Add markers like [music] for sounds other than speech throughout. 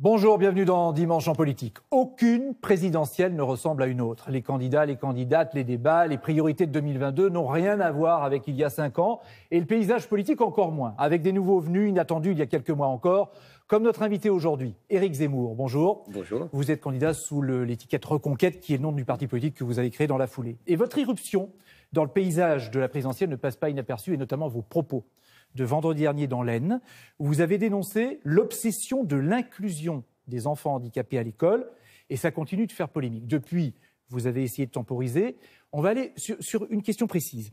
Bonjour, bienvenue dans Dimanche en politique. Aucune présidentielle ne ressemble à une autre. Les candidats, les candidates, les débats, les priorités de 2022 n'ont rien à voir avec il y a cinq ans et le paysage politique encore moins, avec des nouveaux venus inattendus il y a quelques mois encore, comme notre invité aujourd'hui, Éric Zemmour. Bonjour. Bonjour. Vous êtes candidat sous l'étiquette Reconquête, qui est le nom du parti politique que vous avez créé dans la foulée. Et votre irruption dans le paysage de la présidentielle ne passe pas inaperçue, et notamment vos propos de vendredi dernier dans l'Aisne, où vous avez dénoncé l'obsession de l'inclusion des enfants handicapés à l'école, et ça continue de faire polémique. Depuis, vous avez essayé de temporiser. On va aller sur, sur une question précise.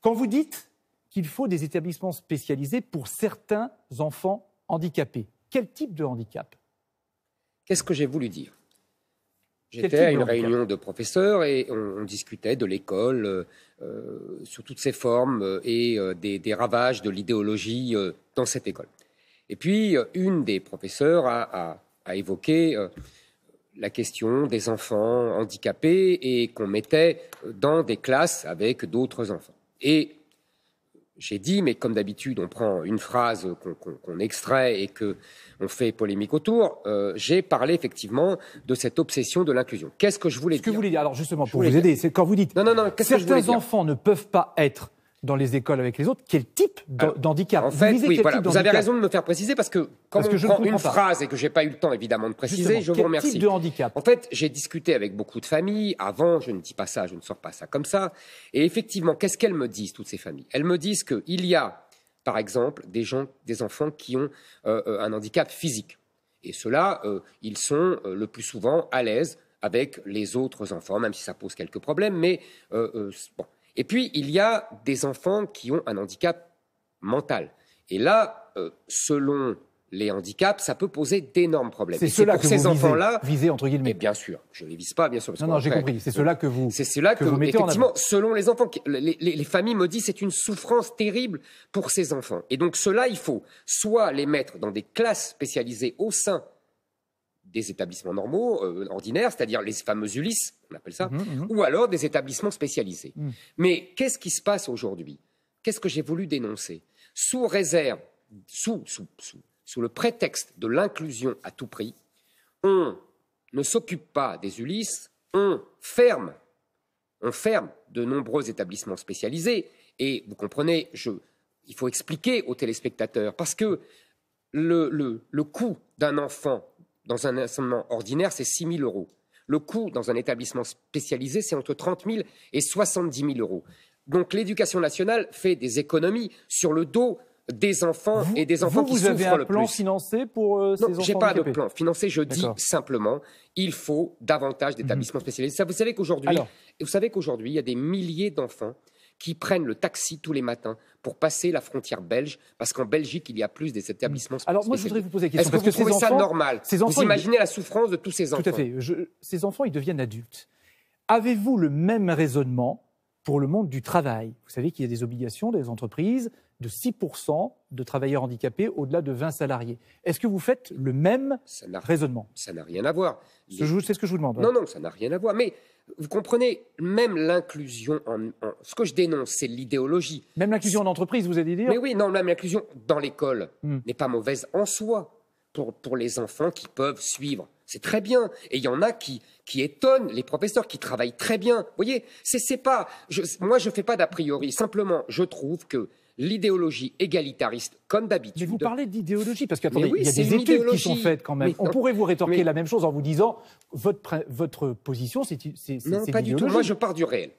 Quand vous dites qu'il faut des établissements spécialisés pour certains enfants handicapés, quel type de handicap Qu'est-ce que j'ai voulu dire J'étais à une réunion de professeurs et on, discutait de l'école euh, euh sur toutes ses formes euh, et euh, des, ravages de l'idéologie dans cette école. Et puis, une des professeurs a, a évoqué la question des enfants handicapés et qu'on mettait dans des classes avec d'autres enfants. Et j'ai dit, mais comme d'habitude, on prend une phrase qu'on extrait et que on fait polémique autour. Euh, j'ai parlé effectivement de cette obsession de l'inclusion. Qu'est-ce que je voulais Ce que vous voulez dire Alors justement, pour vous aider, c'est quand vous dites non, non, certains que enfants ne peuvent pas être dans les écoles avec les autres Quel type d'handicap En fait, vous, avez raison de me faire préciser parce que quand on je prend une phrase et que je n'ai pas eu le temps évidemment de préciser, je vous remercie. Type de handicap En fait, j'ai discuté avec beaucoup de familles avant. Je ne dis pas ça, je ne sors pas ça comme ça. Et effectivement, qu'est-ce qu'elles me disent toutes ces familles Elles me disent qu'il y a, par exemple, des gens, des enfants qui ont euh, euh, un handicap physique. Et ceux-là, euh, ils sont le plus souvent à l'aise avec les autres enfants, même si ça pose quelques problèmes. Mais bon, et puis, il y a des enfants qui ont un handicap mental. Et là, euh, selon les handicaps, ça peut poser d'énormes problèmes. C'est cela que ces enfants-là visez entre guillemets. Eh bien sûr, je ne les vise pas, bien sûr. non, non, j'ai compris. C'est euh, cela que vous. C'est cela que, vous effectivement, selon les enfants, les, familles me disent, c'est une souffrance terrible pour ces enfants. Et donc, cela, il faut soit les mettre dans des classes spécialisées au sein des établissements normaux, euh, ordinaires, c'est-à-dire les fameux Ulysses, on appelle ça, mhm, mhm. ou alors des établissements spécialisés. Mm. Mais qu'est-ce qui se passe aujourd'hui Qu'est-ce que j'ai voulu dénoncer Sous réserve, sous, sous, le prétexte de l'inclusion à tout prix, on ne s'occupe pas des Ulysses, on ferme, on ferme de nombreux établissements spécialisés. Et vous comprenez, je, il faut expliquer aux téléspectateurs, parce que le, le coût d'un enfant dans un enseignement ordinaire, c'est 6 000 euros. Le coût dans un établissement spécialisé, c'est entre 30 000 et 70 000 euros. Donc l'éducation nationale fait des économies sur le dos des enfants et des enfants qui souffrent le plus. Vous avez un plan financé pour euh, ces non, j'ai pas de plan financé. Je dis simplement, il faut davantage d'établissements mhm. spécialisés. vous savez qu'aujourd'hui, il y a des milliers d'enfants qui prennent le taxi tous les matins pour passer la frontière belge, parce qu'en Belgique, il y a plus des établissements mm. Alors, moi, je voudrais vous poser la question. Est-ce que, vous trouvez ça normal Vous imaginez la souffrance de tous ces enfants Tout à fait. Ces enfants, ils deviennent adultes. Avez-vous le même raisonnement pour le monde du travail Vous savez qu'il y a des obligations des entreprises de 6% de travailleurs handicapés au-delà de 20 salariés. Est-ce que vous faites le même raisonnement Ça n'a rien à voir. C'est ce que je vous demande. Non, non, ça n'a rien à voir. Mais vous comprenez, même l'inclusion en, Ce que je dénonce, c'est l'idéologie. Même l'inclusion en entreprise, vous avez dire Mais oui, non, même l'inclusion dans l'école hmm. n'est pas mauvaise en soi pour, pour les enfants qui peuvent suivre. C'est très bien. Et il y en a qui, qui étonnent les professeurs, qui travaillent très bien. Vous voyez, c'est, pas, moi je ne fais pas d'a priori. Simplement, je trouve que l'idéologie égalitariste, comme d'habitude. Mais vous parlez d'idéologie, parce qu'attendez, oui, y a des études qui sont faites quand même. On pourrait vous rétorquer la même chose en vous disant votre, votre position, c'est Non, pas du tout. Moi, je pars du réel.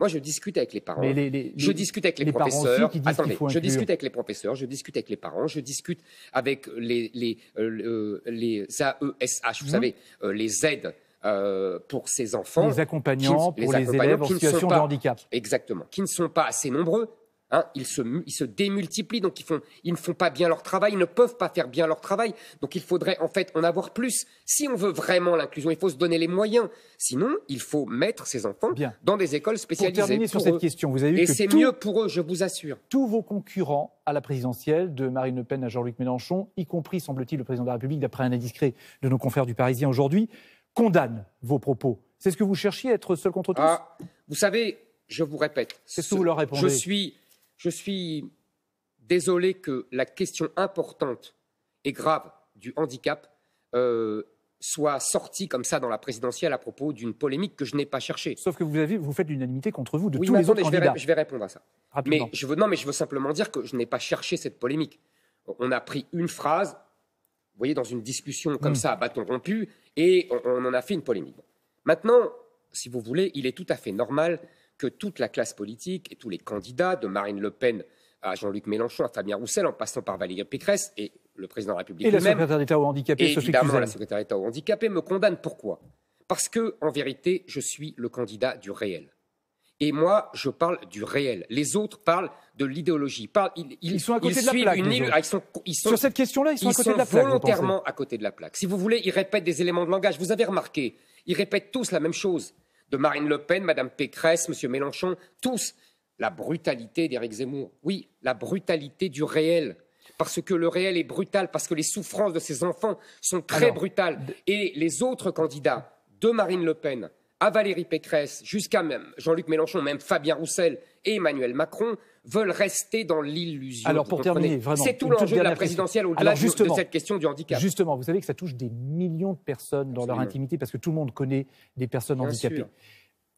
Moi, je discute avec les parents. je discute avec les, professeurs. Attendez, je discute avec les professeurs, je discute avec les parents, je discute avec les, les, AESH, euh, euh, e vous mhm. savez, euh, les aides. pour ces enfants. Les accompagnants, pour les, élèves en situation de handicap. Exactement. Qui ne sont pas assez nombreux, Hein, ils, se, démultiplient, donc ils, ne font pas bien leur travail, ils ne peuvent pas faire bien leur travail. Donc il faudrait en fait en avoir plus. Si on veut vraiment l'inclusion, il faut se donner les moyens. Sinon, il faut mettre ces enfants dans des écoles spécialisées. Pour terminer sur cette question, vous avez vu Et c'est mieux pour eux, je vous assure. Tous vos concurrents à la présidentielle, de Marine Le Pen à Jean-Luc Mélenchon, y compris, semble-t-il, le président de la République, d'après un indiscret de nos confrères du Parisien aujourd'hui, condamnent vos propos. C'est ce que vous cherchiez, être seul contre tous ah, Vous savez, je vous répète. C'est ce que vous leur répondez. Je suis je suis désolé que la question importante et grave du handicap euh, soit sortie comme ça dans la présidentielle à propos d'une polémique que je n'ai pas cherchée. Sauf que vous, vous faites l'unanimité contre vous de tous les autres je vais, je vais répondre à ça. Rapidement. Mais je veux, non, mais je veux simplement dire que je n'ai pas cherché cette polémique. On a pris une phrase, vous voyez, dans une discussion comme hmm. ça à bâton rompu, et on en a fait une polémique. Maintenant, si vous voulez, il est tout à fait normal que toute la classe politique et tous les candidats, de Marine Le Pen à Jean-Luc Mélenchon, à Fabien Roussel, en passant par Valérie Pécresse et le président de la République. Et la secrétaire d'État aux handicapés, et évidemment, la secrétaire d'État aux handicapés me condamne. Pourquoi Parce que, en vérité, je suis le candidat du réel. Et moi, je parle du réel. Les autres parlent de l'idéologie. Ils, sont à côté de la plaque. Ah, Sur cette question-là, ils sont à côté de la plaque. volontairement à côté de la plaque. Si vous voulez, ils répètent des éléments de langage. Vous avez remarqué, ils répètent tous la même chose de Marine Le Pen, Madame Pécresse, Monsieur Mélenchon, tous. La brutalité d'Éric Zemmour. Oui, la brutalité du réel parce que le réel est brutal, parce que les souffrances de ses enfants sont très brutales. Et les autres candidats, de Marine Le Pen à Valérie Pécresse, jusqu'à même Jean-Luc Mélenchon, même Fabien Roussel et Emmanuel Macron, veulent rester dans l'illusion. Alors pour terminer, c'est tout l'enjeu de la présidentielle au-delà de cette question du handicap. Justement, vous savez que ça touche des millions de personnes dans leur intimité parce que tout le monde connaît des personnes handicapées.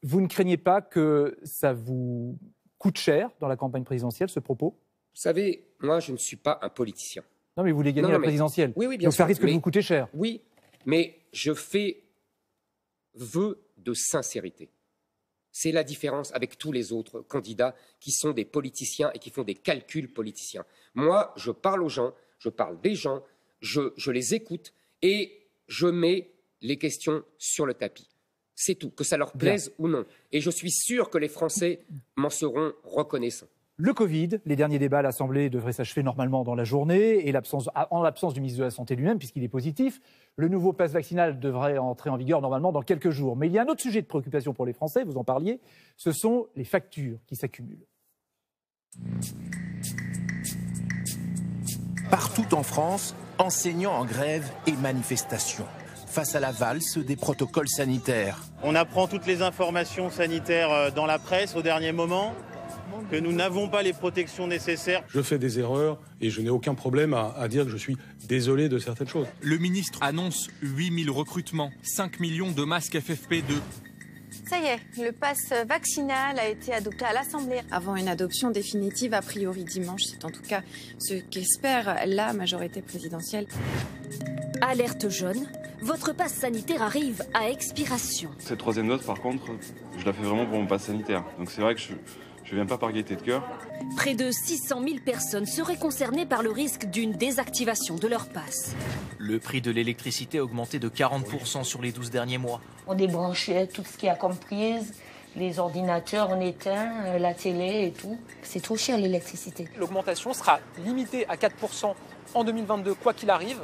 Vous ne craignez pas que ça vous coûte cher dans la campagne présidentielle ce propos Vous savez, moi je ne suis pas un politicien. Non, mais vous voulez gagner la présidentielle. Oui, oui, bien Donc ça risque de vous coûter cher. Oui, mais je fais vœu de sincérité. C'est la différence avec tous les autres candidats qui sont des politiciens et qui font des calculs politiciens. Moi, je parle aux gens, je parle des gens, je, les écoute et je mets les questions sur le tapis. C'est tout, que ça leur plaise ou non. Et je suis sûr que les Français m'en seront reconnaissants. Le Covid, les derniers débats à l'Assemblée devraient s'achever normalement dans la journée, et ah, en l'absence du ministre de la Santé lui-même, puisqu'il est positif, le nouveau passe vaccinal devrait entrer en vigueur normalement dans quelques jours. Mais il y a un autre sujet de préoccupation pour les Français, vous en parliez, ce sont les factures qui s'accumulent. Partout en France, enseignants en grève et manifestations face à la valse des protocoles sanitaires. On apprend toutes les informations sanitaires euh, dans la presse au dernier moment que nous n'avons pas les protections nécessaires. Je fais des erreurs et je n'ai aucun problème à, dire que je suis désolé de certaines choses. Le ministre annonce 8000 recrutements, 5 millions de masques FFP2. Ça y est, le pass vaccinal a été adopté à l'Assemblée. Avant une adoption définitive, a priori dimanche, c'est en tout cas ce qu'espère la majorité présidentielle. Alerte jaune, votre passe sanitaire arrive à expiration. Cette troisième note, par contre, je la fais vraiment pour mon passe sanitaire. Donc c'est vrai que je, je viens pas par gaieté de cœur. Près de 600 000 personnes seraient concernées par le risque d'une désactivation de leur passe. Le prix de l'électricité a augmenté de 40% sur les 12 derniers mois. On débranchait tout ce qui a comme prise, les ordinateurs, on éteint euh, la télé et tout. C'est trop cher l'électricité. L'augmentation sera limitée à 4% en 2022, quoi qu'il arrive.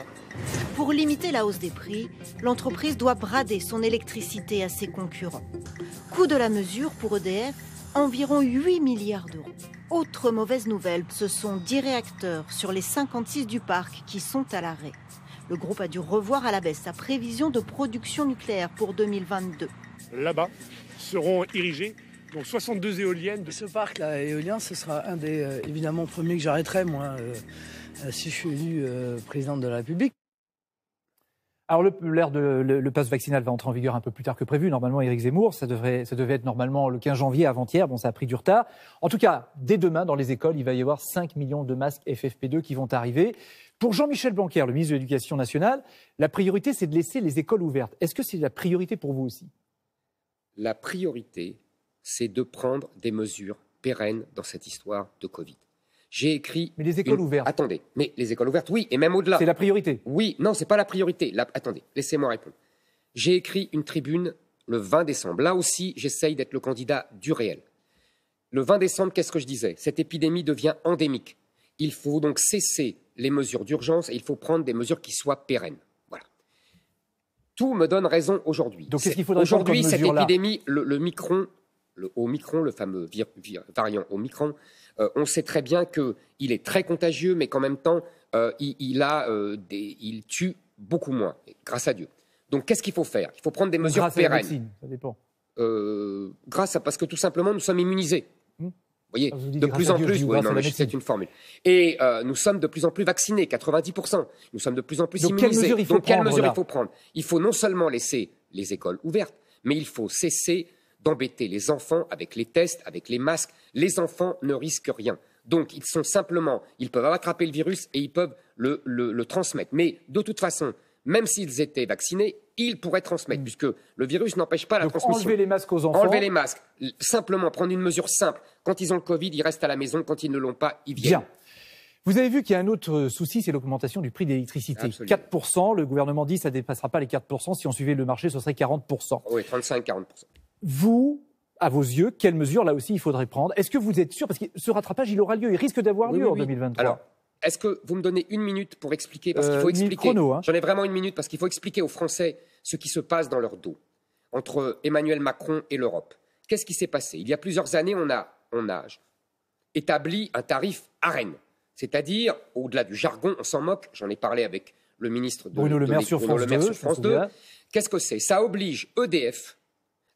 Pour limiter la hausse des prix, l'entreprise doit brader son électricité à ses concurrents. Coût de la mesure pour EDF, environ 8 milliards d'euros. Autre mauvaise nouvelle, ce sont 10 réacteurs sur les 56 du parc qui sont à l'arrêt. Le groupe a dû revoir à la baisse sa prévision de production nucléaire pour 2022. Là-bas seront érigées donc 62 éoliennes. De... Ce parc là, éolien, ce sera un des euh, évidemment premiers que j'arrêterai moi euh, euh, si je suis élu président de la République. Alors le, de, le, le, vaccinal va entrer en vigueur un peu plus tard que prévu. Normalement, Éric Zemmour, ça, devrait, ça devait être normalement le 15 janvier avant-hier. Bon, ça a pris du retard. En tout cas, dès demain, dans les écoles, il va y avoir 5 millions de masques FFP2 qui vont arriver. Pour Jean-Michel Blanquer, le ministre de l'Éducation nationale, la priorité, c'est de laisser les écoles ouvertes. Est-ce que c'est la priorité pour vous aussi La priorité, c'est de prendre des mesures pérennes dans cette histoire de Covid. J'ai écrit. Mais les écoles ouvertes. Attendez, mais les écoles ouvertes, oui, et même au-delà. C'est la priorité. Oui, non, c'est pas la priorité. Attendez, laissez-moi répondre. J'ai écrit une tribune le 20 décembre. Là aussi, j'essaye d'être le candidat du réel. Le 20 décembre, qu'est-ce que je disais Cette épidémie devient endémique. Il faut donc cesser les mesures d'urgence et il faut prendre des mesures qui soient pérennes. Voilà. Tout me donne raison aujourd'hui. Donc, qu'est-ce qu'il faudrait Aujourd'hui, cette épidémie, le, le micron le Omicron, le fameux variant Omicron, euh, on sait très bien qu'il est très contagieux, mais qu'en même temps, euh, il, a, euh, il tue beaucoup moins, grâce à Dieu. Donc qu'est-ce qu'il faut faire Il faut prendre des mesures grâce pérennes. ça dépend. grâce à parce que tout simplement, nous sommes immunisés. Hmm. Vous voyez, de plus en plus, c'est une formule. Et nous sommes de plus en plus vaccinés, 90%. Nous sommes de plus en plus immunisés. Donc quelles mesures il faut prendre Il faut non seulement laisser les écoles ouvertes, mais il faut cesser d'embêter les enfants avec les tests, avec les masques. Les enfants ne risquent rien. Donc, ils sont simplement, ils peuvent attraper le virus et ils peuvent le, le, transmettre. Mais de toute façon, même s'ils étaient vaccinés, ils pourraient transmettre, mm. puisque le virus n'empêche pas la transmission. Enlever les masques aux enfants. Enlever les masques. Simplement prendre une mesure simple. Quand ils ont le Covid, ils restent à la maison. Quand ils ne l'ont pas, ils viennent. Bien. Vous avez vu qu'il y a un autre souci, c'est l'augmentation du prix d'électricité. 4%, le gouvernement dit que ça ne dépassera pas les 4%. Si on suivait le marché, ce serait 40%. Oui, 35-40%. Vous, à vos yeux, quelles mesures là aussi il faudrait prendre Est-ce que vous êtes sûr Parce que ce rattrapage, il aura lieu, il risque d'avoir lieu en 2023. Alors, est-ce que vous me donnez une minute pour expliquer Parce qu'il euh, faut expliquer. Hein. J'en ai vraiment une minute parce qu'il faut expliquer aux Français ce qui se passe dans leur dos entre Emmanuel Macron et l'Europe. Qu'est-ce qui s'est passé Il y a plusieurs années, on a, on a établi un tarif Rennes. C'est-à-dire, au-delà du jargon, on s'en moque. J'en ai parlé avec le ministre de Bruno Le Maire France, sur France 2. Qu'est-ce que c'est Ça oblige EDF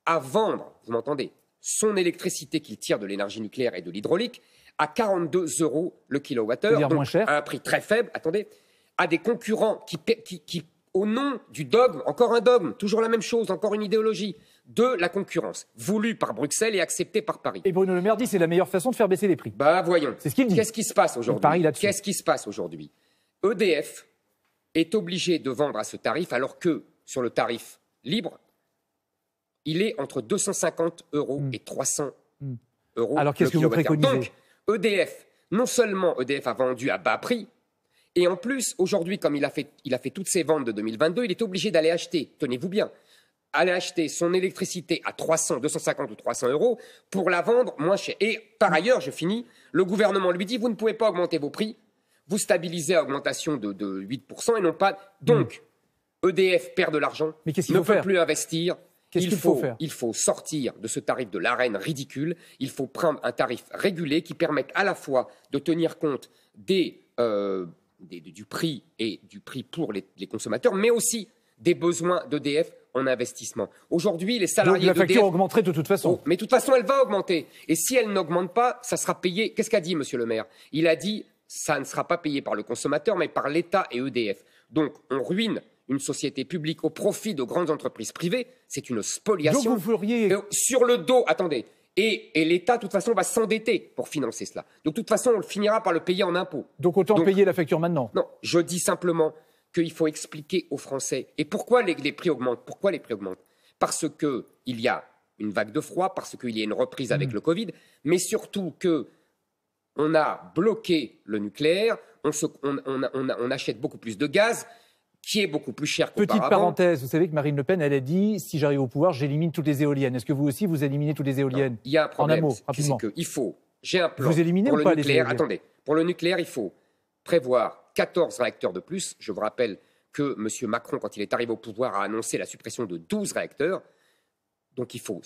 à vendre, vous m'entendez, son électricité qu'il tire de l'énergie nucléaire et de l'hydraulique à 42 euros le kilowattheure, à un prix très faible, attendez, à des concurrents qui, au nom du dogme, encore un dogme, toujours la même chose, encore une idéologie, de la concurrence, voulue par Bruxelles et acceptée par Paris. Et Bruno Le Maire dit c'est la meilleure façon de faire baisser les prix. Bah voyons. Qu'est-ce qui se passe aujourd'hui Qu'est-ce qui se passe aujourd'hui EDF est obligé de vendre à ce tarif alors que sur le tarif libre, il est entre 250 euros hmm. et 300 cents hmm. euros. Alors qu'est-ce que vous préconisez Donc, EDF, non seulement EDF a vendu à bas prix, et en plus, aujourd'hui, comme il a, fait, toutes ses ventes de 2022, il est obligé d'aller acheter, tenez-vous bien, aller acheter son électricité à 300, 250 ou 300 euros pour la vendre moins cher. Et par ailleurs, je finis, le gouvernement lui dit, vous ne pouvez pas augmenter vos prix, vous stabilisez à augmentation de, 8% et non pas... Hmm. Donc, EDF perd de l'argent, mais ne peut plus investir, quest faut, Il faut sortir de ce tarif de l'arène ridicule. Il faut prendre un tarif régulé qui permette à la fois de tenir compte euh, du prix et du prix pour les, consommateurs, mais aussi des besoins d'EDF en investissement. Aujourd'hui, les salariés. Donc la facture augmenterait de toute façon. Oh, mais de toute façon, elle va augmenter. Et si elle n'augmente pas, ça sera payé. Qu'est-ce qu'a dit Monsieur le maire Il a dit ça ne sera pas payé par le consommateur, mais par l'État et EDF. Donc, on ruine une société publique au profit de grandes entreprises privées, c'est une spoliation. sur le dos, attendez. Et, l'État, de toute façon, va s'endetter pour financer cela. Donc, de toute façon, on finira par le payer en impôts. Donc, autant payer la facture maintenant. Non, je dis simplement qu'il faut expliquer aux Français. Et pourquoi les, prix augmentent Pourquoi les prix augmentent Parce qu'il y a une vague de froid, parce qu'il y a une reprise avec mmh. le Covid, mais surtout qu'on a bloqué le nucléaire, on achète beaucoup plus de gaz, qui est beaucoup plus cher Petite parenthèse, vous savez que Marine Le Pen, elle a dit si j'arrive au pouvoir, j'élimine toutes les éoliennes. Est-ce que vous aussi, vous éliminez toutes les éoliennes Il y a un problème. il faut. J'ai un plan. Vous éliminez pour le nucléaire. attendez. Pour le nucléaire, il faut prévoir 14 réacteurs de plus. Je vous rappelle que M. Macron, quand il est arrivé au pouvoir, a annoncé la suppression de 12 réacteurs. Donc il faut,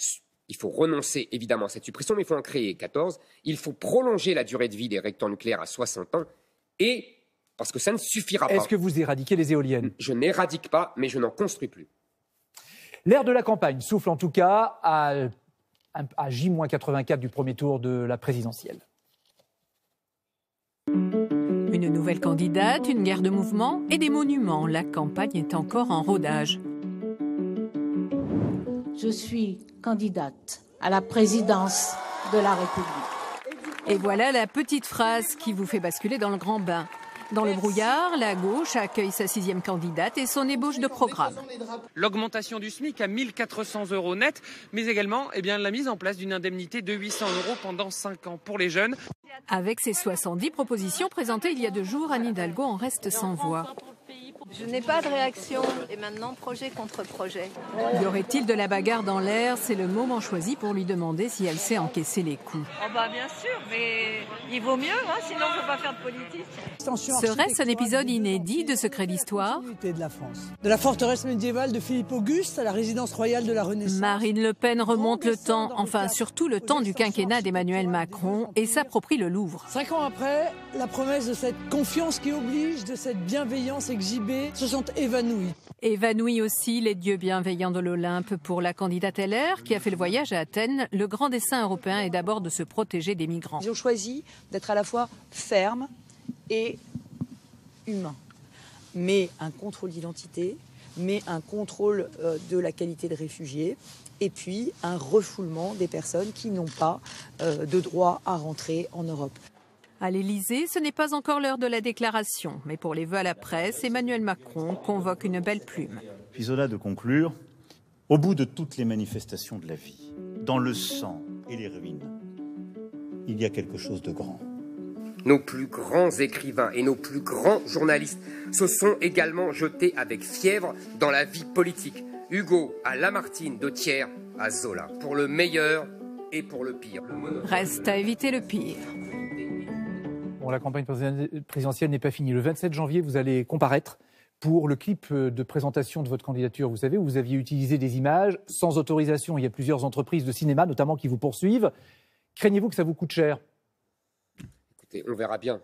il faut renoncer évidemment à cette suppression, mais il faut en créer 14. Il faut prolonger la durée de vie des réacteurs nucléaires à 60 ans. Et parce que ça ne suffira pas. Est-ce que vous éradiquez les éoliennes Je n'éradique pas, mais je n'en construis plus. L'air de la campagne souffle en tout cas à, J-84 du premier tour de la présidentielle. Une nouvelle candidate, une guerre de mouvements et des monuments. La campagne est encore en rodage. Je suis candidate à la présidence de la République. Et voilà la petite phrase qui vous fait basculer dans le grand bain. Dans le brouillard, la gauche accueille sa sixième candidate et son ébauche de programme. L'augmentation du SMIC à 1400 euros net, mais également eh bien, la mise en place d'une indemnité de 800 euros pendant 5 ans pour les jeunes. Avec ses 70 propositions présentées il y a deux jours, Anne Hidalgo en reste sans voix. Je n'ai pas de réaction. Et maintenant, projet contre projet. Y aurait-il de la bagarre dans l'air C'est le moment choisi pour lui demander si elle sait encaisser les coups. Oh bah bien sûr, mais il vaut mieux, hein, sinon on ne pas faire de politique. Serait-ce un épisode inédit de Secret d'Histoire de la De la forteresse médiévale de Philippe Auguste à la résidence royale de la Renaissance. Marine Le Pen remonte le temps, enfin surtout le temps du quinquennat d'Emmanuel Macron et s'approprie le Louvre. Cinq ans après, la promesse de cette confiance qui oblige, de cette bienveillance exhibée se sont évanouis. Évanouis aussi les dieux bienveillants de l'Olympe pour la candidate LR qui a fait le voyage à Athènes. Le grand dessein européen est d'abord de se protéger des migrants. Ils ont choisi d'être à la fois fermes et humains. Mais un contrôle d'identité, mais un contrôle euh, de la qualité de réfugiés et puis un refoulement des personnes qui n'ont pas euh, de droit à rentrer en Europe. À l'Élysée, ce n'est pas encore l'heure de la déclaration, mais pour les vœux à la presse, Emmanuel Macron convoque une belle plume. Puis Zola de conclure, au bout de toutes les manifestations de la vie, dans le sang et les ruines, il y a quelque chose de grand. Nos plus grands écrivains et nos plus grands journalistes se sont également jetés avec fièvre dans la vie politique. Hugo à Lamartine, de à Zola, pour le meilleur et pour le pire. Reste à éviter le pire la campagne présidentielle n'est pas finie. Le 27 janvier, vous allez comparaître pour le clip euh, de présentation de votre candidature. Vous savez, vous aviez utilisé des images sans autorisation. Il y a plusieurs entreprises de cinéma, notamment, qui vous poursuivent. Craignez-vous que ça vous coûte cher Écoutez, on verra bien.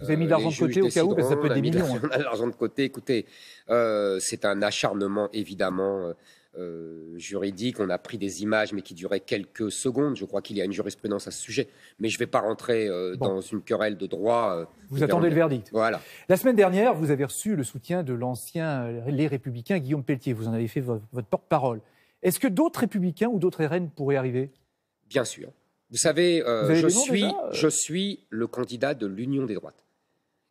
Vous avez euh, mis de l'argent de côté au cas où, parce que ça peut être des millions. On hein. a [laughs] l'argent de côté. Écoutez, euh, c'est un acharnement, évidemment. Euh, juridique. On a pris des images, mais qui duraient quelques secondes. Je crois qu'il y a une jurisprudence à ce sujet. Mais je ne vais pas rentrer euh, dans une querelle de droit. Euh, vous attendez le verdict. Voilà. La semaine dernière, vous avez reçu le soutien de l'ancien Les Républicains, Guillaume Pelletier. Vous en avez fait votre, porte-parole. Est-ce que d'autres Républicains ou d'autres RN pourraient arriver Bien sûr. Vous savez, je, suis, je suis le candidat de l'Union des droites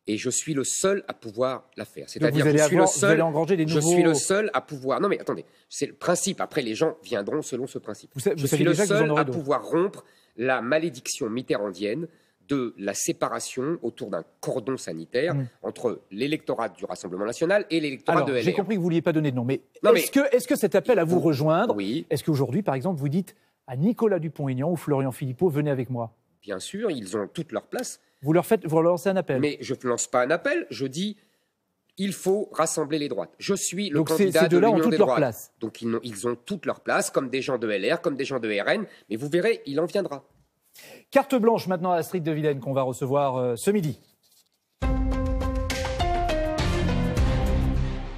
et je suis le seul à pouvoir la faire. C'est-à-dire que je suis le seul, je suis le seul à pouvoir. Non mais attendez, c'est le principe. Après, les gens viendront selon ce principe. je suis le seul à pouvoir rompre la malédiction mitterrandienne de la séparation autour d'un cordon sanitaire hum. entre l'électorat du Rassemblement national et l'électorat de LR. J'ai compris que vous ne vouliez pas donner de nom, mais, est-ce que, cet appel à vous rejoindre, est-ce qu'aujourd'hui, par exemple, vous dites à Nicolas Dupont-Aignan ou Florian Philippot, venez avec moi Bien sûr, ils ont toute leur place vous leur, faites, vous leur lancez un appel. Mais je ne lance pas un appel, je dis il faut rassembler les droites. Je suis le candidat de ont toute leur place. Donc ils ont, ils ont toute leur place, comme des gens de LR, comme des gens de RN, mais vous verrez, il en viendra. Carte blanche maintenant à Astrid de Vilaine qu'on va recevoir euh, ce midi.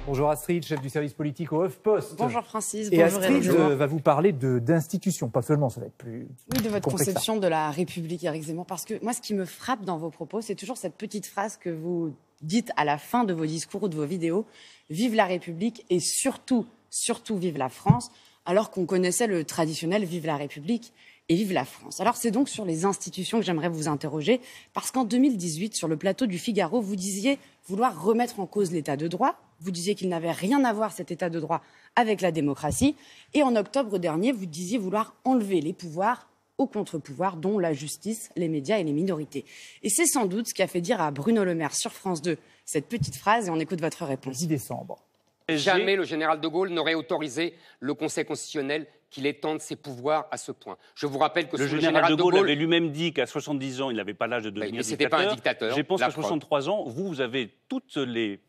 Bonjour Astrid, chef du service politique au HuffPost. Bonjour Francis, bonjour Astrid Astrid euh, va vous parler d'institutions, pas seulement, ça va être plus Oui, de votre conception de la République, Eric Zemmour, parce que moi, ce qui me frappe dans vos propos, c'est toujours cette petite phrase que vous dites à la fin de vos discours ou de vos vidéos, vive la République et surtout, surtout vive la France, alors qu'on connaissait le traditionnel vive la République et vive la France. Alors c'est donc sur les institutions que j'aimerais vous interroger, parce qu'en 2018, sur le plateau du Figaro, vous disiez vouloir remettre en cause l'état de droit, vous disiez qu'il n'avait rien à voir cet état de droit avec la démocratie, et en octobre dernier, vous disiez vouloir enlever les pouvoirs aux contre-pouvoirs, dont la justice, les médias et les minorités. Et c'est sans doute ce qui a fait dire à Bruno Le Maire sur France 2 cette petite phrase, et on écoute votre réponse. 10 décembre, Jamais le général de Gaulle n'aurait autorisé le Conseil constitutionnel qu'il étende ses pouvoirs à ce point. Je vous rappelle que le, général, de Gaulle, avait lui-même dit qu'à 70 ans, il n'avait pas l'âge de devenir dictateur. Pas un dictateur. Je pense qu'à 63 ans, vous, vous avez toutes les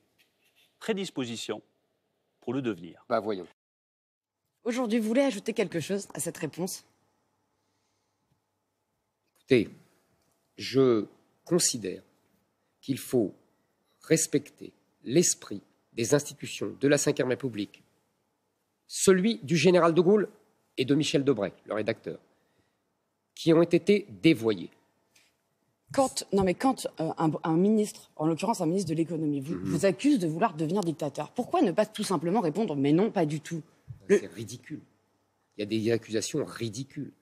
prédispositions pour le devenir. Bah voyons. Aujourd'hui, vous voulez ajouter quelque chose à cette réponse Écoutez, je considère qu'il faut respecter l'esprit des institutions de la Ve République, celui du général de Gaulle et de Michel Debray, le rédacteur, qui ont été dévoyés. Quand, non mais quand euh, un, ministre, en l'occurrence un ministre de l'économie, mhm. vous, accuse de vouloir devenir dictateur, pourquoi ne pas tout simplement répondre mais non, pas du tout ah, C'est ridicule. Il y a des accusations ridicules.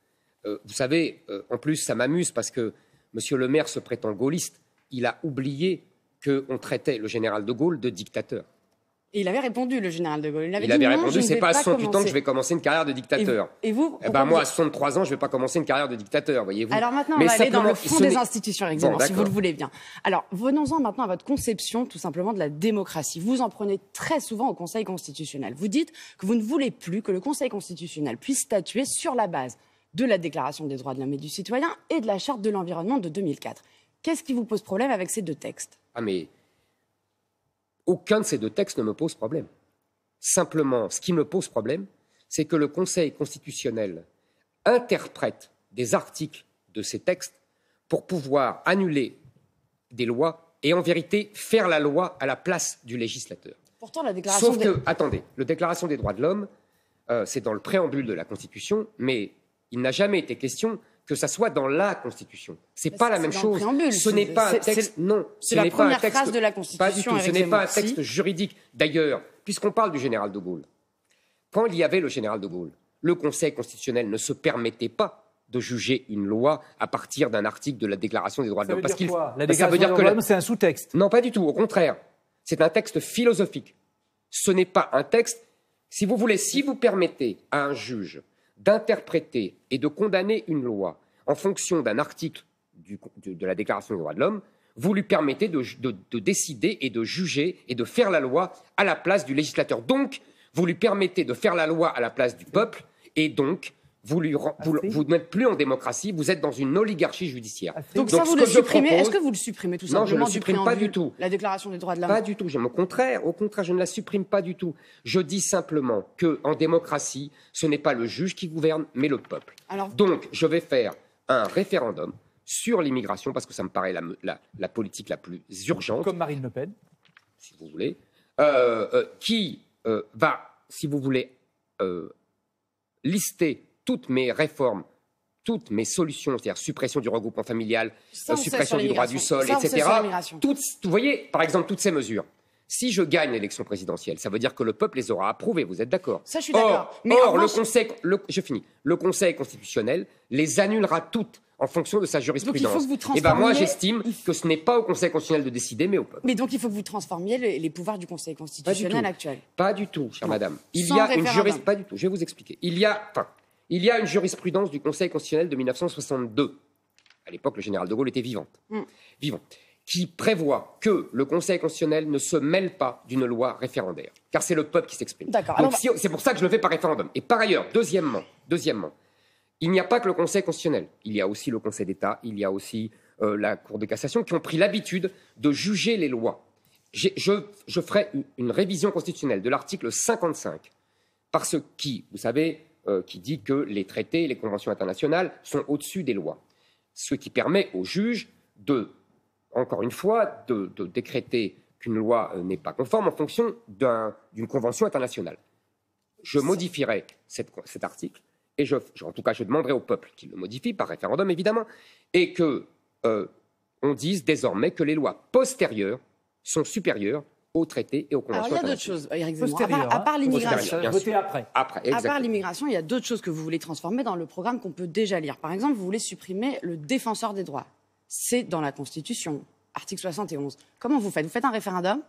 Euh, vous savez, euh, en plus, ça m'amuse parce que M. le maire se prétend gaulliste. Il a oublié qu'on traitait le général de Gaulle de dictateur il avait répondu, le général de Gaulle. Il avait, dit, avait répondu, c'est pas à 68 ans que je vais commencer une carrière de dictateur. Et vous, eh ben Moi, à 63 ans, je ne vais pas commencer une carrière de dictateur, voyez-vous. Alors maintenant, on va aller dans le fond des institutions, exactement, si vous le voulez bien. Alors, venons-en maintenant à votre conception, tout simplement, de la démocratie. Vous en prenez très souvent au Conseil constitutionnel. Vous dites que vous ne voulez plus que le Conseil constitutionnel puisse statuer sur la base de la Déclaration des droits de l'homme et du citoyen et de la Charte de l'environnement de 2004. Qu'est-ce qui vous pose problème avec ces deux textes Ah mais... Aucun de ces deux textes ne me pose problème. Simplement, ce qui me pose problème, c'est que le Conseil constitutionnel interprète des articles de ces textes pour pouvoir annuler des lois et en vérité faire la loi à la place du législateur. Pourtant, la déclaration Sauf que, attendez, la déclaration des droits de l'homme, euh, c'est dans le préambule de la Constitution, mais il n'a jamais été question que ça soit dans la Constitution. C'est pas la même chose. Ce n'est pas un texte. Non, c'est la première texte, phrase de la Constitution. Pas du tout. Ce n'est pas un texte juridique. D'ailleurs, puisqu'on parle du général de Gaulle, quand il y avait le général de Gaulle, le Conseil constitutionnel ne se permettait pas de juger une loi à partir d'un article de la Déclaration des droits de l'homme. Parce qu'il la Déclaration des droits de l'homme, c'est un sous-texte. Non, pas du tout. Au contraire, c'est un texte philosophique. Ce n'est pas un texte. Si vous voulez, si vous permettez à un juge d'interpréter et de condamner une loi en fonction d'un article de, la Déclaration des droits de l'homme, vous lui permettez de, décider et de juger et de faire la loi à la place du législateur. Donc, vous lui permettez de faire la loi à la place du peuple et donc vous, ne vous, plus en démocratie, vous êtes dans une oligarchie judiciaire. Donc, ça, vous le supprimez Est-ce que vous le supprimez tout simplement Non, je ne le supprime pas du tout. La déclaration des droits de l'homme Pas du tout. au contraire. Au contraire, je ne la supprime pas du tout. Je dis simplement que en démocratie, ce n'est pas le juge qui gouverne, mais le peuple. Alors... Donc, je vais faire un référendum sur l'immigration parce que ça me paraît la, politique la plus urgente. Comme Marine Le Pen, si vous voulez, euh, euh, qui euh, va, si vous voulez, lister toutes mes réformes, toutes mes solutions, c'est-à-dire suppression du regroupement familial, suppression du droit du sol, etc. Toutes, vous voyez, par exemple, toutes ces mesures. Si je gagne l'élection présidentielle, ça veut dire que le peuple les aura approuvées, vous êtes d'accord Ça, je suis d'accord. Mais or, le, Conseil, je finis, le Conseil constitutionnel les annulera toutes en fonction de sa jurisprudence. Donc, il faut que vous eh ben, transformiez... Et bien, moi, j'estime que ce n'est pas au Conseil constitutionnel de décider, mais au peuple. Mais donc, il faut que vous transformiez les pouvoirs du Conseil constitutionnel pas du actuel. Pas du tout, chère madame. Il y a une jurisprudence. Pas du tout. Je vais vous expliquer. Il y a, il y a une jurisprudence du Conseil constitutionnel de 1962. À l'époque, le général de Gaulle était vivant. Mm. Vivant qui prévoit que le Conseil constitutionnel ne se mêle pas d'une loi référendaire, car c'est le peuple qui s'exprime. c'est pour ça que je le fais par référendum. Et par ailleurs, deuxièmement, deuxièmement il n'y a pas que le Conseil constitutionnel, il y a aussi le Conseil d'État, il y a aussi euh, la Cour de cassation qui ont pris l'habitude de juger les lois. Je, ferai une révision constitutionnelle de l'article 55, parce que, vous savez, euh, qui dit que les traités et les conventions internationales sont au-dessus des lois. Ce qui permet aux juges de, encore une fois, de, décréter qu'une loi euh, n'est pas conforme en fonction d'une convention internationale. Je modifierai cet article, et je, en tout cas, je demanderai au peuple qu'il le modifie, par référendum évidemment, et qu'on euh, dise désormais que les lois postérieures sont supérieures au traité et au conventions. Alors il y a d'autres choses, Eric à part, hein. l'immigration. après. après à part l'immigration, il y a d'autres choses que vous voulez transformer dans le programme qu'on peut déjà lire. Par exemple, vous voulez supprimer le défenseur des droits. C'est dans la Constitution, article 71. Comment vous faites Vous faites un référendum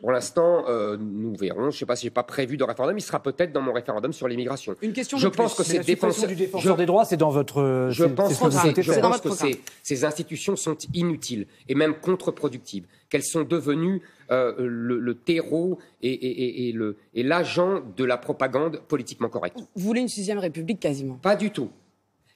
pour l'instant, euh, nous verrons. Je ne sais pas si j'ai pas prévu de référendum. Il sera peut-être dans mon référendum sur l'immigration. Une question. Je pense que c'est du défenseur des droits. C'est dans votre. Euh, je pense que, que ces, institutions sont inutiles et même contre-productives. Qu'elles sont devenues euh, le, terreau et, et, le, et l'agent de la propagande politiquement correcte. Vous voulez une sixième république quasiment Pas du tout.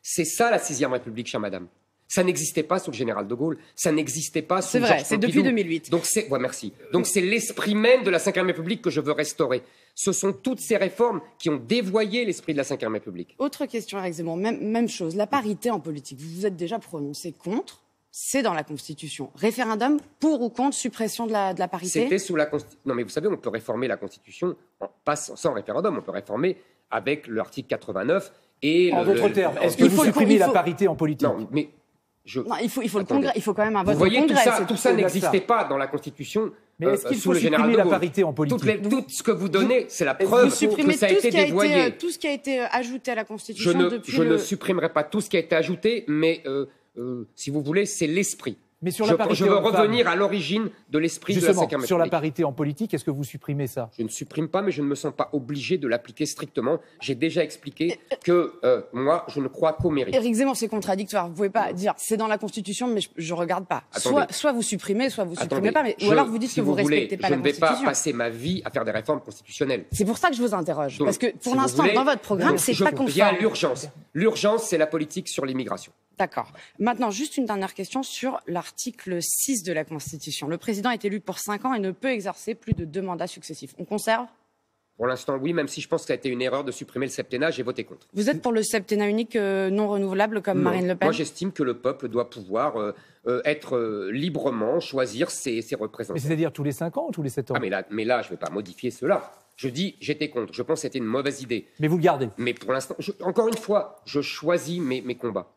C'est ça la sixième république, chère madame. Ça n'existait pas sous le général de Gaulle, ça n'existait pas sous C'est vrai, c'est depuis 2008. Donc c'est merci. Donc c'est l'esprit même de la Ve République que je veux restaurer. Ce sont toutes ces réformes qui ont dévoyé l'esprit de la Ve République. Autre question, exactement, même, même chose. La parité en politique, vous vous êtes déjà prononcé contre c'est dans la Constitution. Référendum pour ou contre suppression de la, parité C'était sous la Constitution. Non, mais vous savez, on peut réformer la Constitution en, pas sans référendum. On peut réformer avec l'article 89 et. En d'autres termes, est-ce qu'il faut, supprimer la parité en politique Non, mais je... Non, il faut, il faut le congrès, il faut quand même un vote. Vous voyez, congrès, tout ça, tout ça n'existait pas dans la Constitution. Mais est-ce euh, qu'il faut supprimer la parité en politique Tout ce que vous donnez, c'est la preuve que ça a été dévoyé. été, euh, tout ce qui a été euh, ajouté à la Constitution je ne, Je ne supprimerai pas tout ce qui a été ajouté, mais euh, euh, si vous voulez, c'est l'esprit. Mais sur la je, parité veux revenir à l'origine de l'esprit de la Sur la parité en politique, est-ce que vous supprimez ça Je ne supprime pas, mais je ne me sens pas obligé de l'appliquer strictement. J'ai déjà expliqué euh, que euh, moi, je ne crois qu'au mérite. Éric Zemmour, c'est contradictoire. Vous pouvez pas dire c'est dans la Constitution, mais je ne regarde pas. Soit, vous supprimez, soit vous ne supprimez pas, ou alors vous dites que vous ne respectez pas la Constitution. Je ne vais pas passer ma vie à faire des réformes constitutionnelles. C'est pour ça que je vous interroge. parce que pour l'instant, dans votre programme, c'est pas conforme. Il y a l'urgence. L'urgence, c'est la politique sur l'immigration. D'accord. Maintenant, juste une dernière question sur l'article 6 de la Constitution. Le président est élu pour 5 ans et ne peut exercer plus de deux mandats successifs. On conserve Pour l'instant, oui, même si je pense que ça a été une erreur de supprimer le septennat, j'ai voté contre. Vous êtes pour le septennat unique euh, non renouvelable comme Marine Le Pen Moi, j'estime que le peuple doit pouvoir euh, euh, être librement, choisir ses, ses représentants. C'est-à-dire tous les 5 ans ou tous les 7 ans ah, mais, là, mais là, je ne vais pas modifier cela. Je dis, j'étais contre. Je pense que c'était une mauvaise idée. Mais vous le gardez. Mais pour l'instant, encore une fois, je choisis mes combats.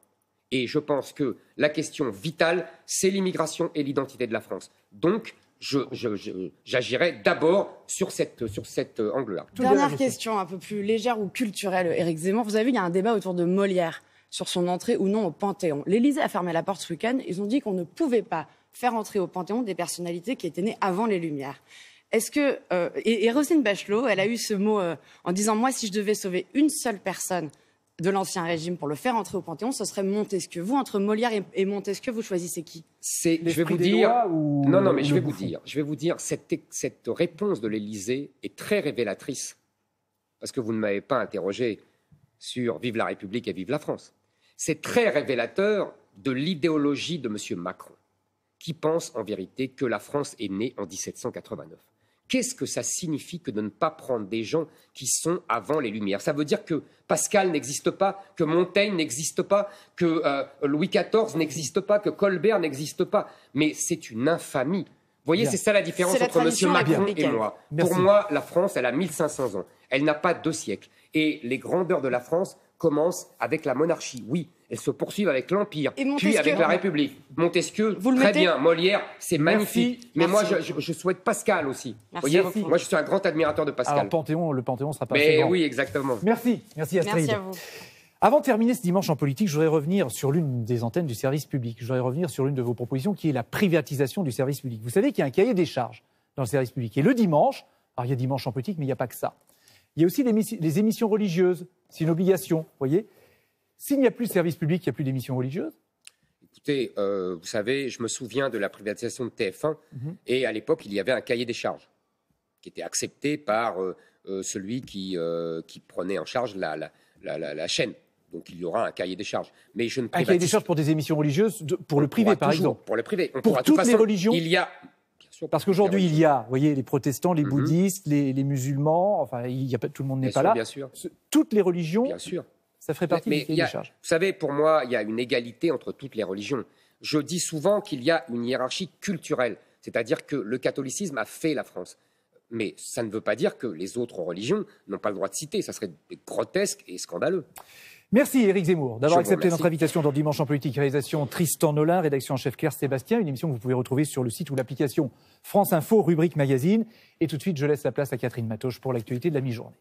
Et je pense que la question vitale, c'est l'immigration et l'identité de la France. Donc, j'agirai d'abord sur cet euh, angle-là. Dernière question un peu plus légère ou culturelle, Éric Zemmour. Vous avez vu, il y a un débat autour de Molière sur son entrée ou non au Panthéon. L'Élysée a fermé la porte ce week-end. Ils ont dit qu'on ne pouvait pas faire entrer au Panthéon des personnalités qui étaient nées avant les Lumières. Est-ce que euh, et, Rosine Bachelot, elle a eu ce mot euh, en disant moi si je devais sauver une seule personne de l'Ancien Régime pour le faire entrer au Panthéon, ce serait Montesquieu. Vous, entre Molière et, Montesquieu, vous choisissez qui C'est, je vais vous dire, non, non, mais je vais vous dire, je vais vous dire, cette, cette réponse de l'Élysée est très révélatrice, parce que vous ne m'avez pas interrogé sur Vive la République et Vive la France. C'est très révélateur de l'idéologie de M. Macron, qui pense en vérité que la France est née en 1789. Qu'est-ce que ça signifie que de ne pas prendre des gens qui sont avant les Lumières Ça veut dire que Pascal n'existe pas, que Montaigne n'existe pas, que euh, Louis XIV n'existe pas, que Colbert n'existe pas. Mais c'est une infamie. Vous voyez, c'est ça la différence entre M. Macron et moi. Pour moi, la France, elle a 1500 ans. Elle n'a pas deux siècles. Et les grandeurs de la France commence avec la monarchie, oui. Elle se poursuivent avec l'Empire, puis avec la République. Montesquieu, Vous le très mettez... bien. Molière, c'est magnifique. Mais moi, je, souhaite Pascal aussi. moi, je suis un grand admirateur de Pascal. Alors, Panthéon, le Panthéon sera pas Mais oui, exactement. Merci. Merci Astrid. Merci à vous. Avant de terminer ce dimanche en politique, je voudrais revenir sur l'une des antennes du service public. Je voudrais revenir sur l'une de vos propositions qui est la privatisation du service public. Vous savez qu'il y a un cahier des charges dans le service public. Et le dimanche, alors il y a dimanche en politique, mais il n'y a pas que ça. Il y a aussi les émissions religieuses. C'est une obligation, vous voyez. S'il n'y a plus de service public, il n'y a plus d'émissions religieuses. Écoutez, euh, vous savez, je me souviens de la privatisation de TF1, mhm. et à l'époque, il y avait un cahier des charges qui était accepté par euh, euh, celui qui, prenait en charge la, la, chaîne. Donc il y aura un cahier des charges. Mais je ne Un cahier des charges pour des émissions religieuses, pour le privé par exemple. Pour le privé. On pour toutes les religions. Il y a parce qu'aujourd'hui, il y a, voyez, les protestants, les mhm. bouddhistes, les, musulmans, enfin, tout le monde n'est pas là. Toutes les religions, ça ferait partie mais, Vous savez, pour moi, il y a une égalité entre toutes les religions. Je dis souvent qu'il y a une hiérarchie culturelle, c'est-à-dire que le catholicisme a fait la France. Mais ça ne veut pas dire que les autres religions n'ont pas le droit de citer. Ça serait grotesque et scandaleux. Merci Éric Zemmour d'avoir accepté notre invitation dans Dimanche en politique. Réalisation Tristan Nolin, rédaction en chef Claire Sébastien, une émission que vous pouvez retrouver sur le site ou l'application France Info, rubrique magazine. Et tout de suite, je laisse la place à Catherine Matoche pour l'actualité de la mi-journée.